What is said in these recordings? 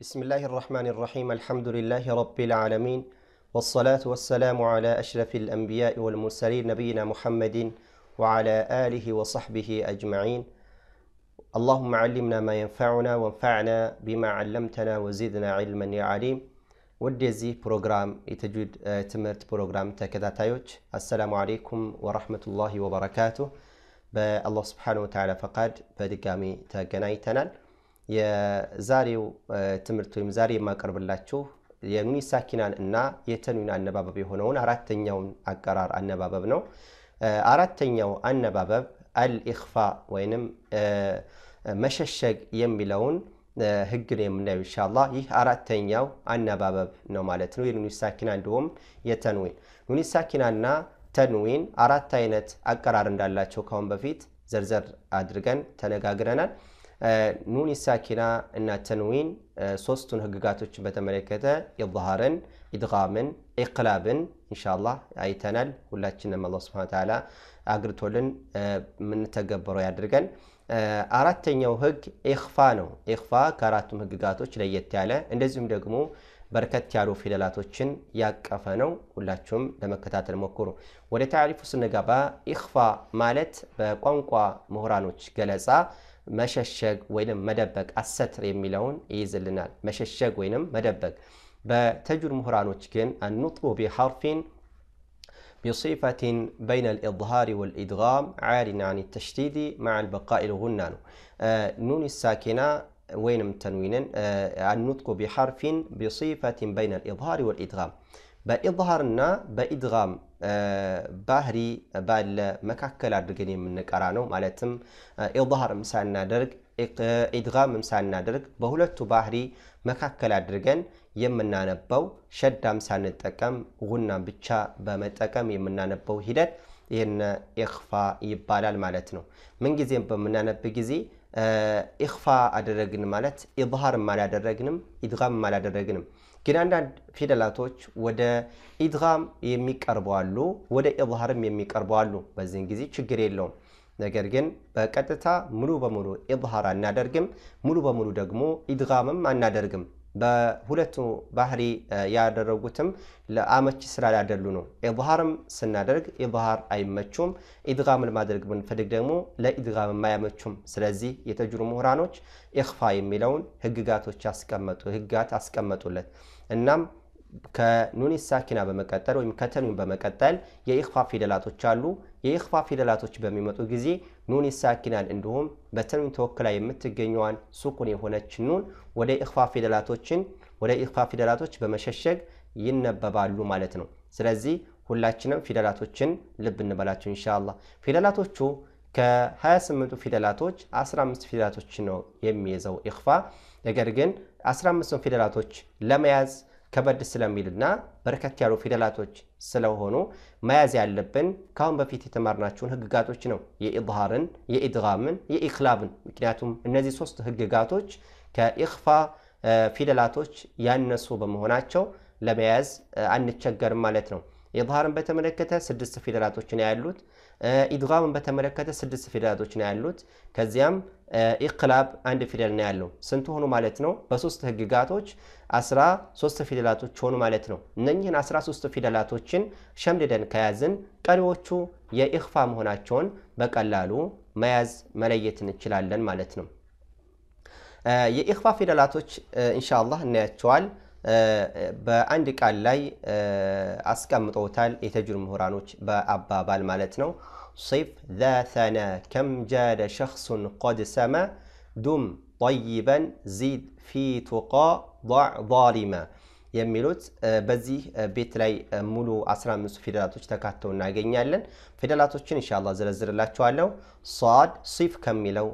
بسم الله الرحمن الرحيم الحمد لله رب العالمين والصلاة والسلام على أشرف الأنبياء والمرسلين نبينا محمد وعلى آله وصحبه أجمعين اللهم علمنا ما ينفعنا وانفعنا بما علمتنا وزدنا علما يا عليم ውድ የዚህ ፕሮግራም የተጁድ ትምህርት ፕሮግራም ተከታታዮች አሰላሙ አሌይኩም ወረሕመቱላሂ ወበረካቱ። በአላህ ስብሓነሁ ወተዓላ ፈቃድ በድጋሚ ተገናኝተናል። የዛሬው ትምህርት ወይም ዛሬ የማቀርብላችሁ የኑኒ ሳኪናን እና የተንዊን አነባበብ የሆነውን አራተኛውን አቀራር አነባበብ ነው። አራተኛው አነባበብ አልኢኽፋ ወይንም መሸሸግ የሚለውን ህግን የምናየው ኢንሻላ ይህ አራተኛው አነባበብ ነው ማለት ነው። የኑኒ ሳኪና እንዲሁም የተንዊን ኑኒ ሳኪናና ተንዊን አራት አይነት አቀራር እንዳላቸው ካሁን በፊት ዘርዘር አድርገን ተነጋግረናል። ኑኒ ሳኪና እና ተንዊን ሶስቱን ህግጋቶችን በተመለከተ ኢዝሃርን፣ ኢድጋምን፣ ኢቅላብን ኢንሻላ አይተናል። ሁላችንም አላህ ሱብሃነሁ ወተዓላ አግርቶልን የምንተገበረው ያድርገን። አራተኛው ህግ ኢኽፋ ነው። ኢኽፋ ከአራቱም ህግጋቶች ለየት ያለ እንደዚሁም ደግሞ በርከት ያሉ ፊደላቶችን ያቀፈ ነው። ሁላችሁም ለመከታተል ሞክሩ። ወደ ታሪፉ ስንገባ ኢኽፋ ማለት በቋንቋ ምሁራኖች ገለጻ መሸሸግ ወይንም መደበቅ፣ አሰትር የሚለውን ይይዝልናል። መሸሸግ ወይንም መደበቅ። በተጁድ ምሁራኖች ግን አኑጥቡ ቢሐርፊን بصفة بين الإظهار والإدغام عار عن التشديد مع البقاء الغنان آه، نون الساكنة وين تنوينا النطق آه، بحرف بصفة بين الإظهار والإدغام بإظهارنا بإدغام ባህሪ ባለ መካከል አድርገን የምንቀራ ነው። ማለትም ኢድሃርም ሳናደርግ ኢድጋምም ሳናደርግ በሁለቱ ባህሪ መካከል አድርገን የምናነበው ሸዳም ሳንጠቀም ጉናም ብቻ በመጠቀም የምናነበው ሂደት ይህን ኢኽፋ ይባላል ማለት ነው። ምንጊዜም በምናነብ ጊዜ ኢኽፋ አደረግን ማለት ኢድሃርም አላደረግንም፣ ኢድጋምም አላደረግንም። ግን አንዳንድ ፊደላቶች ወደ ኢድጋም የሚቀርበዋሉ፣ ወደ ኢዝሃርም የሚቀርበዋሉ። በዚህን ጊዜ ችግር የለውም። ነገር ግን በቀጥታ ሙሉ በሙሉ ኢዝሃር አናደርግም፣ ሙሉ በሙሉ ደግሞ ኢድጋምም አናደርግም። በሁለቱ ባህሪ ያደረጉትም ለአመች ስላላደሉ ነው። ኢዝሃርም ስናደርግ ኢዝሃር አይመቹም፣ ኢድጋምን ማድረግ ብንፈልግ ደግሞ ለኢድጋምም አያመቹም። ስለዚህ የተጅሩ ምሁራኖች ኢኽፋ የሚለውን ህግጋቶች ያስቀመጡ ህግጋት አስቀመጡለት። እናም ከኑን ሳኪና በመቀጠል ወይም ከተኑን በመቀጠል የኢኽፋ ፊደላቶች አሉ። የኢኽፋ ፊደላቶች በሚመጡ ጊዜ ኑን ሳኪናን እንዲሁም በተኑን ተወክላ የምትገኘዋን ሱኩን የሆነች ኑን ወደ ኢኽፋ ፊደላቶችን ወደ ኢኽፋ ፊደላቶች በመሸሸግ ይነበባሉ ማለት ነው። ስለዚህ ሁላችንም ፊደላቶችን ልብ እንበላቸው እንሻላ። ፊደላቶቹ ከ28ቱ ፊደላቶች 15 ፊደላቶች ነው የሚይዘው ኢኽፋ ነገር ግን 15 ቱን ፊደላቶች ለመያዝ ከበድ ስለሚልና በርከት ያሉ ፊደላቶች ስለሆኑ መያዝ ያለብን ከአሁን በፊት የተማርናቸውን ህግጋቶች ነው። የኢድሃርን፣ የኢድጋምን፣ የኢክላብን። ምክንያቱም እነዚህ ሶስት ህግጋቶች ከኢኽፋ ፊደላቶች ያነሱ በመሆናቸው ለመያዝ አንቸገርም ማለት ነው። ኢድሃርን በተመለከተ ስድስት ፊደላቶችን ያሉት ኢድጋምን በተመለከተ ስድስት ፊደላቶች ነው ያሉት። ከዚያም ኢቅላብ አንድ ፊደል ነው ያለው። ስንት ሆኑ ማለት ነው? በሶስት ህግጋቶች አስራ ሶስት ፊደላቶች ሆኑ ማለት ነው። እነኚህን ሶስት ፊደላቶችን ሸምድደን ከያዝን ቀሪዎቹ የኢኽፋ መሆናቸውን በቀላሉ መያዝ መለየት እንችላለን ማለት ነው። የኢኽፋ ፊደላቶች ኢንሻአላህ እናያቸዋል። በአንድ ቃል ላይ አስቀምጠውታል የተጅር ምሁራኖች በአባባል ማለት ነው። ሲፍ ዛተና ከም ጃደ ሸክሱን ቆድ ሰመ ዱም ጠይበን ዚድ ፊ ቱቃ ضዕ ظሊማ የሚሉት በዚህ ቤት ላይ ሙሉ 15 ፊደላቶች ተካተው እናገኛለን። ፊደላቶችን እንሻላ ዝረዝርላችኋለሁ። ሷድ ሲፍ ከሚለው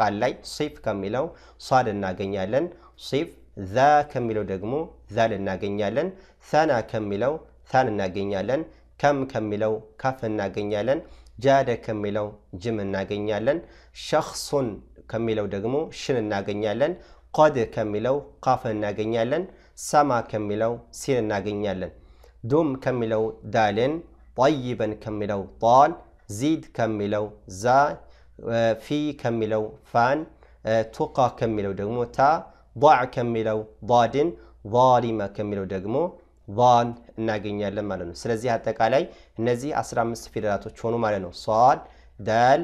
ቃል ላይ ሲፍ ከሚለው ሷድ እናገኛለን። ሲፍ ዛ ከሚለው ደግሞ ዛል እናገኛለን። ሳና ከሚለው ሳን እናገኛለን። ከም ከሚለው ካፍ እናገኛለን። ጃደ ከሚለው ጅም እናገኛለን። ሸክሱን ከሚለው ደግሞ ሽን እናገኛለን። ቆድ ከሚለው ቃፍ እናገኛለን። ሰማ ከሚለው ሲን እናገኛለን። ዱም ከሚለው ዳልን፣ ጠይበን ከሚለው ጣል፣ ዚድ ከሚለው ዛ፣ ፊ ከሚለው ፋን፣ ቱቃ ከሚለው ደግሞ ታ ضዕ ከሚለው ቫድን ቫሊመ ከሚለው ደግሞ ቫን እናገኛለን ማለት ነው። ስለዚህ አጠቃላይ እነዚህ 15 ፊደላቶች ሆኑ ማለት ነው። ሷድ፣ ደል፣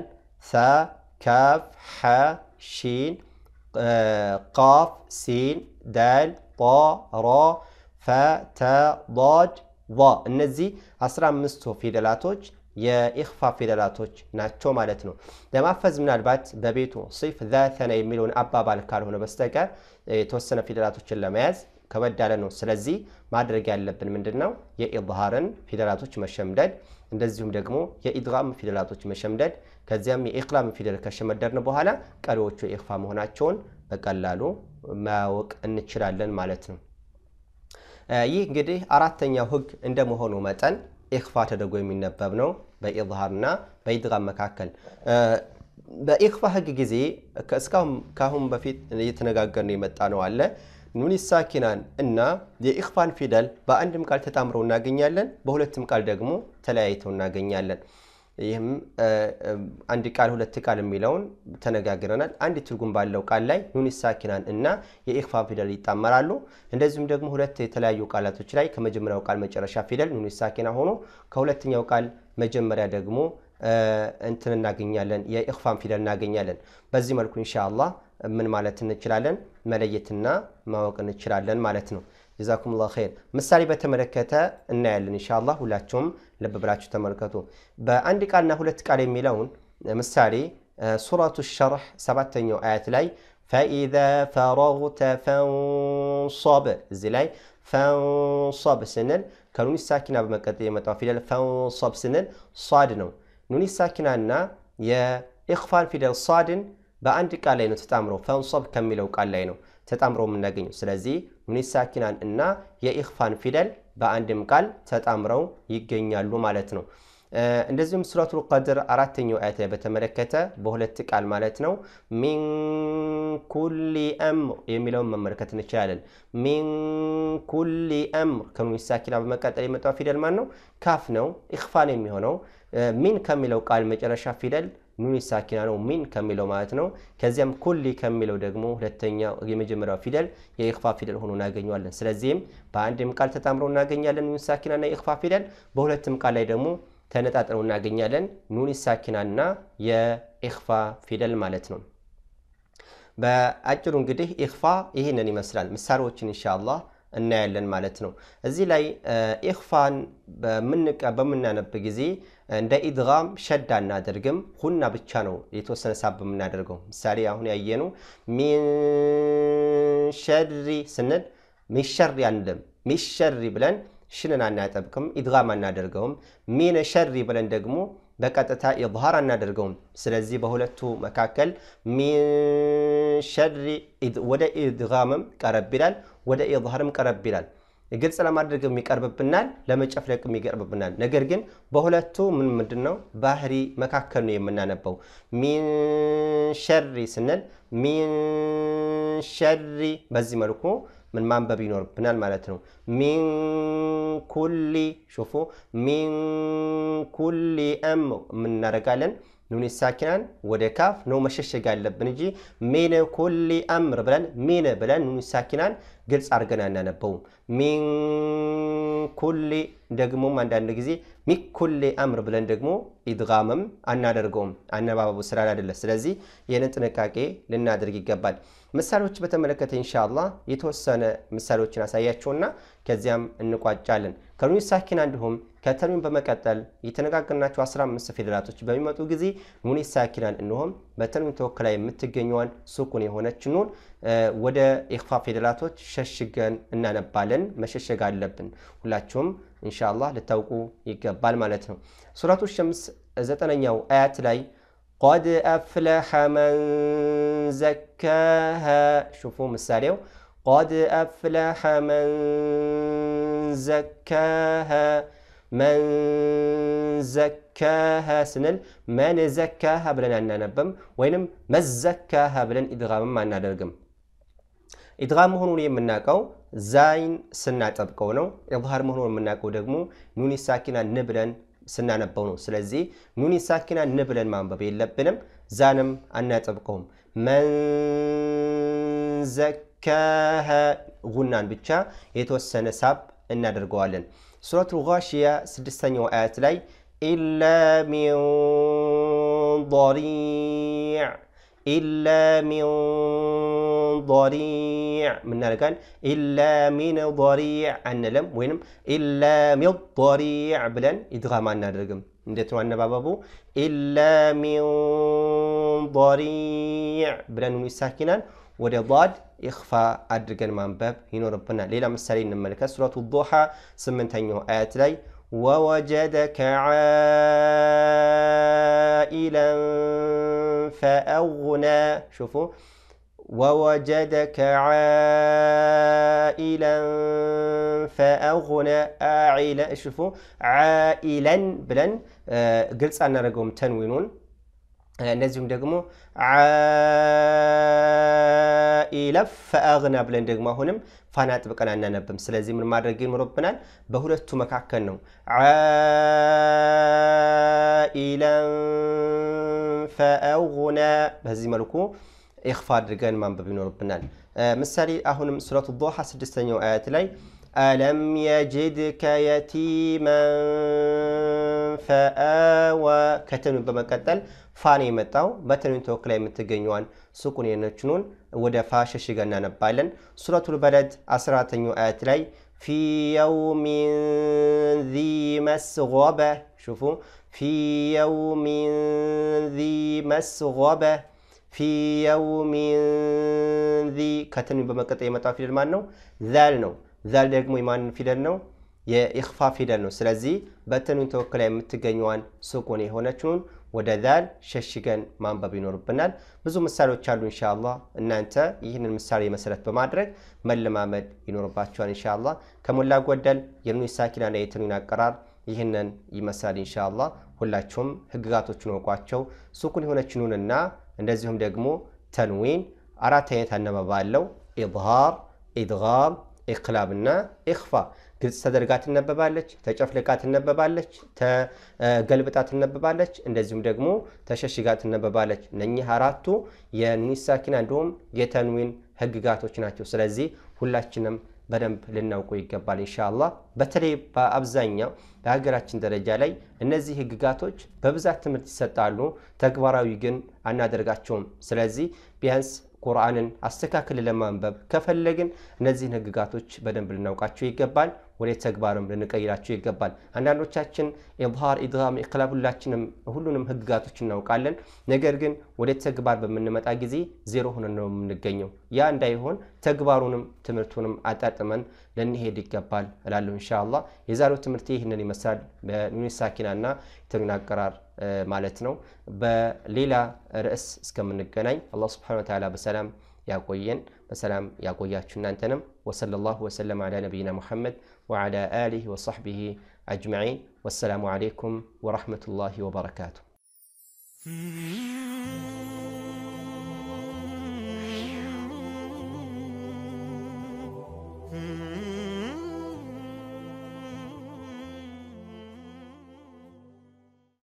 ሰ፣ ከፍ፣ ሐ፣ ሺን፣ ቃፍ፣ ሲን፣ ደል፣ ጣ፣ ራ፣ ፈ፣ ተ፣ ዳድ፣ እነዚህ 15 ፊደላቶች የኢኽፋ ፊደላቶች ናቸው ማለት ነው። ለማፈዝ ምናልባት በቤቱ ሲፍ ዘተነ የሚለውን አባባል ካልሆነ በስተቀር የተወሰነ ፊደላቶችን ለመያዝ ከበድ ያለ ነው። ስለዚህ ማድረግ ያለብን ምንድን ነው? የኢዝሃርን ፊደላቶች መሸምደድ፣ እንደዚሁም ደግሞ የኢድጋም ፊደላቶች መሸምደድ፣ ከዚያም የኢክላም ፊደል ከሸመደድን በኋላ ቀሪዎቹ የኢኽፋ መሆናቸውን በቀላሉ ማወቅ እንችላለን ማለት ነው። ይህ እንግዲህ አራተኛው ህግ እንደመሆኑ መጠን ኢኽፋ ተደርጎ የሚነበብ ነው በኢዝሃርና በኢድጋም መካከል። በኢኽፋ ህግ ጊዜ እስካሁን ካሁን በፊት እየተነጋገርን የመጣ ነው አለ ኑኒ ሳኪናን እና የኢኽፋን ፊደል በአንድም ቃል ተጣምረው እናገኛለን፣ በሁለትም ቃል ደግሞ ተለያይተው እናገኛለን። ይህም አንድ ቃል ሁለት ቃል የሚለውን ተነጋግረናል። አንድ ትርጉም ባለው ቃል ላይ ኑኒት ሳኪናን እና የኢኽፋ ፊደል ይጣመራሉ። እንደዚሁም ደግሞ ሁለት የተለያዩ ቃላቶች ላይ ከመጀመሪያው ቃል መጨረሻ ፊደል ኑኒት ሳኪና ሆኖ ከሁለተኛው ቃል መጀመሪያ ደግሞ እንትን እናገኛለን፣ የኢኽፋን ፊደል እናገኛለን። በዚህ መልኩ ኢንሻአላህ ምን ማለት እንችላለን? መለየትና ማወቅ እንችላለን ማለት ነው። ጀዛኩም ላሁ ኸይር። ምሳሌ በተመለከተ እናያለን ኢንሻአላህ ሁላችሁም ልብ ብላችሁ ተመልከቱ። በአንድ ቃልና ሁለት ቃል የሚለውን ምሳሌ ሱረቱ ሸርሕ ሰባተኛው አያት ላይ ፈኢዛ ፈረግተ ፈንሶብ፣ እዚህ ላይ ፈንሶብ ስንል ከኑኒ ሳኪና በመቀጠል የመጣው ፊደል ፈንሶብ ስንል ሷድ ነው። ኑኒ ሳኪናና የኢኽፋን ፊደል ሷድን በአንድ ቃል ላይ ነው ተጣምሮ ፈንሶብ ከሚለው ቃል ላይ ነው ተጣምሮ የምናገኘው። ስለዚህ ኑኒ ሳኪናን እና የኢኽፋን ፊደል በአንድም ቃል ተጣምረው ይገኛሉ ማለት ነው። እንደዚሁም ሱረቱል ቀድር አራተኛው አያት ላይ በተመለከተ በሁለት ቃል ማለት ነው ሚንኩሊ አምር የሚለውን መመልከት እንችላለን። ሚንኩሊ አምር ከኑን ሳኪና በመቀጠል የመጣው ፊደል ማን ነው? ካፍ ነው። ኢኽፋን የሚሆነው ሚን ከሚለው ቃል መጨረሻ ፊደል ኑን ሳኪና ነው ሚን ከሚለው ማለት ነው። ከዚያም ኩሊ ከሚለው ደግሞ ሁለተኛው የመጀመሪያው ፊደል የኢኽፋ ፊደል ሆኖ እናገኘዋለን። ስለዚህም በአንድም ቃል ተጣምሮ እናገኛለን ኑን ሳኪናና የኢኽፋ ፊደል፣ በሁለትም ቃል ላይ ደግሞ ተነጣጥረው እናገኛለን ኑን ሳኪናና የኢኽፋ ፊደል ማለት ነው። በአጭሩ እንግዲህ ኢኽፋ ይህንን ይመስላል። ምሳሌዎችን እንሻ አላህ እናያለን ማለት ነው። እዚህ ላይ ኢኽፋን በምናነብ ጊዜ እንደ ኢድጋም ሸድ አናደርግም። ሁና ብቻ ነው የተወሰነ ሳብ የምናደርገው። ምሳሌ አሁን ያየነው ሚንሸሪ ስንል ሚሸሪ አንልም። ሚሸሪ ብለን ሽንን አናጠብቅም፣ ኢድጋም አናደርገውም። ሚንሸሪ ብለን ደግሞ በቀጥታ ኢዝሃር አናደርገውም። ስለዚህ በሁለቱ መካከል ሚን ሸሪ ወደ ኢድጋምም ቀረብ ይላል፣ ወደ ኢዝሃርም ቀረብ ይላል። ግልጽ ለማድረግ ይቀርብብናል፣ ለመጨፍለቅ ይቀርብብናል። ነገር ግን በሁለቱ ምን ምንድን ነው ባህሪ መካከል ነው የምናነበው። ሚን ሸሪ ስንል ሚን ሸሪ በዚህ መልኩ ምን ማንበብ ይኖርብናል ማለት ነው። ሚን ኩሊ ሹፉ፣ ሚን ኩሊ የምናደርጋለን ኑን ሳኪናን ወደ ካፍ ነው መሸሸግ ያለብን እንጂ ሚን ኩሊ አምር ብለን ሚን ብለን ኑን ሳኪናን ግልጽ አድርገን አናነበውም። ሚን ኩሊ ደግሞም አንዳንድ ጊዜ ሚኩሌ አምር ብለን ደግሞ ኢድጋምም አናደርገውም፣ አነባበቡ ስላላደለ። ስለዚህ ይህንን ጥንቃቄ ልናደርግ ይገባል። ምሳሌዎች በተመለከተ ኢንሻ የተወሰነ ምሳሌዎችን አሳያቸውና ከዚያም እንቋጫለን። ከሩሚ ሳኪና እንዲሁም ከተርሚም በመቀጠል የተነጋገርናቸው 15 ፌዴራቶች በሚመጡ ጊዜ ሙኒ ሳኪናን እንሆም በተርሚም ተወክላ የምትገኘዋን ሱኩን የሆነች ኑን ወደ ኢኽፋ ፌዴራቶች ሸሽገን እናነባለን። መሸሸግ አለብን። ሁላችሁም ኢንሻአላህ ልታውቁ ይገባል ማለት ነው። ሱረቱ ሸምስ ዘጠነኛው አያት ላይ ቀድ አፍለሐ መን ዘካሃ። ሹፉ ምሳሌው قد أفلح من زكاها من ዘካሃ ስንል መን ዘካሃ ብለን አናነብም፣ ወይንም መዘካሃ ብለን ኢድጋምም አናደርግም። ኢድጋም መሆኑን የምናውቀው ዛይን ስናጠብቀው ነው። ኢድሃር መሆኑን የምናውቀው ደግሞ ኑኒ ሳኪና ን ብለን ስናነበው ነው። ስለዚህ ኑኒ ሳኪና ን ብለን ማንበብ የለብንም። ዛንም አናጠብቀውም። መን ከሀ ጉናን ብቻ የተወሰነ ሳብ እናደርገዋለን። ሱረቱል ጋሺያ ስድስተኛው አያት ላይ ኢላ ሚን ضሪዕ ኢላ ሚን ضሪዕ ምናደርጋል? ኢላ ሚን ضሪዕ አንለም፣ ወይንም ኢላ ሚን ضሪዕ ብለን ኢድጋም አናደርግም። እንዴት ነው አነባበቡ? ኢላ ሚን ضሪዕ ብለን ሳኪናን ወደ ዷድ ኢኽፋ አድርገን ማንበብ ይኖርብናል። ሌላ ምሳሌ እንመልከት። ሱረቱ ዱሓ ስምንተኛው አያት ላይ ووجدك عائلا فأغنى شوفوا ووجدك عائلا فأغنى عائلا شوفوا عائلا بلن قلت أنا رقم تنوينون እንደዚሁም ደግሞ ኢለፍ ፈአግና ብለን ደግሞ አሁንም ፋና ጥብቀን አናነብም። ስለዚህ ምን ማድረግ ይኖርብናል? በሁለቱ መካከል ነው። ኢለን ፈአግና በዚህ መልኩ ኢኽፋ አድርገን ማንበብ ይኖርብናል። ምሳሌ አሁንም ሱረቱ ዶሃ ስድስተኛው አያት ላይ ألم يجدك يتيما ፈአወ ከተኑ በመቀጠል ፋን የመጣው በተኑን ተወክላ የምትገኘዋን ሱቁን የነችኑን ወደ ፋ ሸሽገ እናነባለን። ሱረቱል በለድ አስራተኛው አያት ላይ ፊ የውሚን ዚ መስጎበ ሹፉ ፊ የውሚን ዚ መስጎበ ፊ የውሚን ዚ ከተኑ በመቀጠል የመጣው ፊደል ማን ነው? ዛል ነው። ዛል ደግሞ የማን ፊደል ነው? የኢኽፋ ፊደል ነው። ስለዚህ በተኑን ተወክላ የምትገኘዋን ሱኩን የሆነችውን ወደ ዛል ሸሽገን ማንበብ ይኖርብናል። ብዙ ምሳሌዎች አሉ። እንሻላ እናንተ ይህንን ምሳሌ መሰረት በማድረግ መለማመድ ይኖርባቸዋል። እንሻላ ከሞላ ጎደል የኑን ሳኪናና የተኑን አቀራር ይህንን ይመስላል። እንሻላ ሁላችሁም ህግጋቶችን ወቋቸው። ስኩን የሆነች ኑንና እንደዚሁም ደግሞ ተንዊን አራት አይነት አነባብ አለው። ኢድሃር፣ ኢድጋም ኢክላብ እና ኢክፋ ግልጽ ተደርጋ ትነበባለች፣ ተጨፍልቃ ትነበባለች፣ ተገልብጣ ትነበባለች፣ እንደዚሁም ደግሞ ተሸሽጋ ትነበባለች። እነኚህ አራቱ የኒሳኪና እንዲሁም የተንዊን ህግጋቶች ናቸው። ስለዚህ ሁላችንም በደንብ ልናውቁ ይገባል። እንሻላ በተለይ በአብዛኛው በሀገራችን ደረጃ ላይ እነዚህ ህግጋቶች በብዛት ትምህርት ይሰጣሉ፣ ተግባራዊ ግን አናደርጋቸውም። ስለዚህ ቢያንስ ቁርአንን አስተካክል ለማንበብ ከፈለግን እነዚህን ህግጋቶች በደንብ ልናውቃቸው ይገባል። ወደ ተግባርም ልንቀይራቸው ይገባል። አንዳንዶቻችን ኢብሃር ኢድጋም ኢቅላብ ሁላችንም ሁሉንም ህግጋቶች እናውቃለን። ነገር ግን ወደ ተግባር በምንመጣ ጊዜ ዜሮ ሆነን ነው የምንገኘው። ያ እንዳይሆን ተግባሩንም ትምህርቱንም አጣጥመን ልንሄድ ይገባል እላለሁ። እንሻላ የዛሬው ትምህርት ይህንን ይመስላል። በኑኒ ሳኪናና የተግን አቀራር ማለት ነው። በሌላ ርዕስ እስከምንገናኝ አላህ ስብሐነሁ ወተዓላ በሰላም ياقوين بسلام ياقويا تشنانتنم وصلى الله وسلم على نبينا محمد وعلى آله وصحبه أجمعين والسلام عليكم ورحمة الله وبركاته